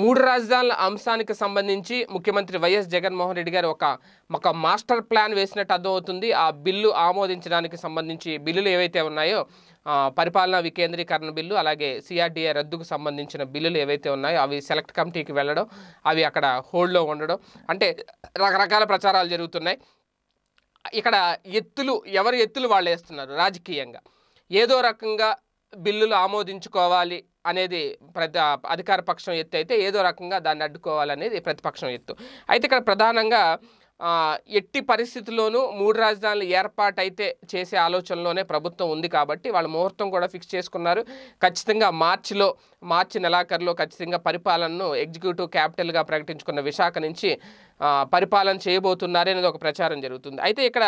మూడు రాజధానుల అంశానికి సంబంధించి ముఖ్యమంత్రి వైఎస్ జగన్మోహన్ రెడ్డి గారు ఒక ఒక మాస్టర్ ప్లాన్ వేసినట్టు అర్థమవుతుంది ఆ బిల్లు ఆమోదించడానికి సంబంధించి బిల్లులు ఏవైతే ఉన్నాయో పరిపాలనా వికేంద్రీకరణ బిల్లు అలాగే సిఆర్డీఏ రద్దుకు సంబంధించిన బిల్లులు ఏవైతే ఉన్నాయో అవి సెలెక్ట్ కమిటీకి వెళ్ళడం అవి అక్కడ హోల్డ్లో ఉండడం అంటే రకరకాల ప్రచారాలు జరుగుతున్నాయి ఇక్కడ ఎత్తులు ఎవరు ఎత్తులు వాళ్ళు వేస్తున్నారు రాజకీయంగా ఏదో రకంగా బిల్లులు ఆమోదించుకోవాలి అనేది ప్రతి అధికార పక్షం ఎత్తు అయితే ఏదో రకంగా దాన్ని అడ్డుకోవాలనేది ప్రతిపక్షం ఎత్తు అయితే ఇక్కడ ప్రధానంగా ఎట్టి పరిస్థితుల్లోనూ మూడు రాజధానులు అయితే చేసే ఆలోచనలోనే ప్రభుత్వం ఉంది కాబట్టి వాళ్ళు ముహూర్తం కూడా ఫిక్స్ చేసుకున్నారు ఖచ్చితంగా మార్చిలో మార్చి నెలాఖరులో ఖచ్చితంగా పరిపాలనను ఎగ్జిక్యూటివ్ క్యాపిటల్గా ప్రకటించుకున్న విశాఖ నుంచి పరిపాలన చేయబోతున్నారు అనేది ఒక ప్రచారం జరుగుతుంది అయితే ఇక్కడ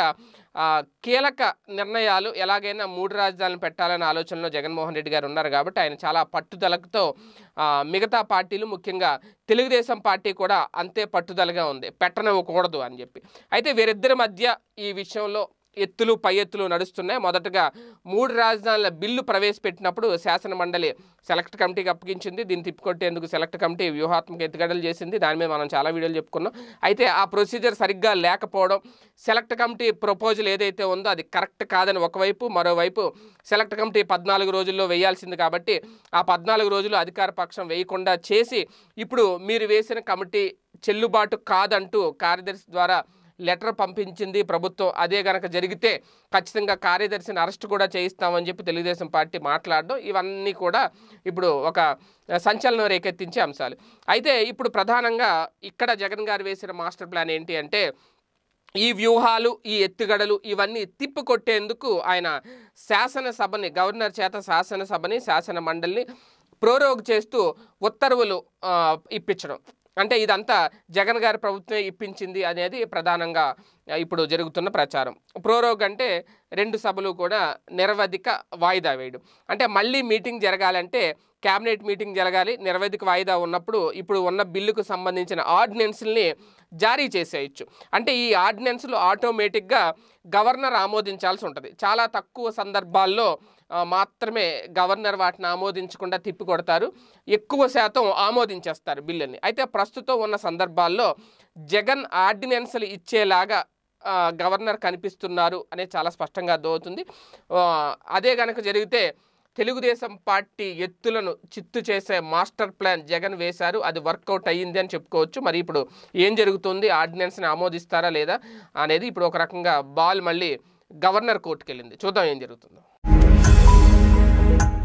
కీలక నిర్ణయాలు ఎలాగైనా మూడు రాజధానులు పెట్టాలనే ఆలోచనలో జగన్మోహన్ రెడ్డి గారు ఉన్నారు కాబట్టి ఆయన చాలా పట్టుదలతో మిగతా పార్టీలు ముఖ్యంగా తెలుగుదేశం పార్టీ కూడా అంతే పట్టుదలగా ఉంది పెట్టనివ్వకూడదు అని చెప్పి అయితే వీరిద్దరి మధ్య ఈ విషయంలో ఎత్తులు పై ఎత్తులు నడుస్తున్నాయి మొదటగా మూడు రాజధానుల బిల్లు ప్రవేశపెట్టినప్పుడు శాసన మండలి సెలెక్ట్ కమిటీకి అప్పగించింది దీన్ని తిప్పికొట్టేందుకు సెలెక్ట్ కమిటీ వ్యూహాత్మక ఎత్తుగడలు చేసింది దాని మీద మనం చాలా వీడియోలు చెప్పుకున్నాం అయితే ఆ ప్రొసీజర్ సరిగ్గా లేకపోవడం సెలెక్ట్ కమిటీ ప్రపోజల్ ఏదైతే ఉందో అది కరెక్ట్ కాదని ఒకవైపు మరోవైపు సెలెక్ట్ కమిటీ పద్నాలుగు రోజుల్లో వేయాల్సింది కాబట్టి ఆ పద్నాలుగు రోజులు అధికార పక్షం వేయకుండా చేసి ఇప్పుడు మీరు వేసిన కమిటీ చెల్లుబాటు కాదంటూ కార్యదర్శి ద్వారా లెటర్ పంపించింది ప్రభుత్వం అదే గనక జరిగితే ఖచ్చితంగా కార్యదర్శిని అరెస్ట్ కూడా చేయిస్తామని చెప్పి తెలుగుదేశం పార్టీ మాట్లాడడం ఇవన్నీ కూడా ఇప్పుడు ఒక సంచలనం రేకెత్తించే అంశాలు అయితే ఇప్పుడు ప్రధానంగా ఇక్కడ జగన్ గారు వేసిన మాస్టర్ ప్లాన్ ఏంటి అంటే ఈ వ్యూహాలు ఈ ఎత్తుగడలు ఇవన్నీ తిప్పికొట్టేందుకు ఆయన శాసనసభని గవర్నర్ చేత శాసనసభని శాసన మండలిని ప్రోరోగ్ చేస్తూ ఉత్తర్వులు ఇప్పించడం అంటే ఇదంతా జగన్ గారి ప్రభుత్వం ఇప్పించింది అనేది ప్రధానంగా ఇప్పుడు జరుగుతున్న ప్రచారం ప్రోరోగ్ అంటే రెండు సభలు కూడా నిరవధిక వాయిదా వేయడం అంటే మళ్ళీ మీటింగ్ జరగాలంటే క్యాబినెట్ మీటింగ్ జరగాలి నిరవధిక వాయిదా ఉన్నప్పుడు ఇప్పుడు ఉన్న బిల్లుకు సంబంధించిన ఆర్డినెన్స్ని జారీ చేసేయచ్చు అంటే ఈ ఆర్డినెన్స్లు ఆటోమేటిక్గా గవర్నర్ ఆమోదించాల్సి ఉంటుంది చాలా తక్కువ సందర్భాల్లో మాత్రమే గవర్నర్ వాటిని ఆమోదించకుండా తిప్పికొడతారు ఎక్కువ శాతం ఆమోదించేస్తారు బిల్లుని అయితే ప్రస్తుతం ఉన్న సందర్భాల్లో జగన్ ఆర్డినెన్స్లు ఇచ్చేలాగా గవర్నర్ కనిపిస్తున్నారు అనేది చాలా స్పష్టంగా అర్థమవుతుంది అదే కనుక జరిగితే తెలుగుదేశం పార్టీ ఎత్తులను చిత్తు చేసే మాస్టర్ ప్లాన్ జగన్ వేశారు అది వర్కౌట్ అయ్యింది అని చెప్పుకోవచ్చు మరి ఇప్పుడు ఏం జరుగుతుంది ఆర్డినెన్స్ని ఆమోదిస్తారా లేదా అనేది ఇప్పుడు ఒక రకంగా బాల్ మళ్ళీ గవర్నర్ కోర్టుకు వెళ్ళింది చూద్దాం ఏం జరుగుతుందో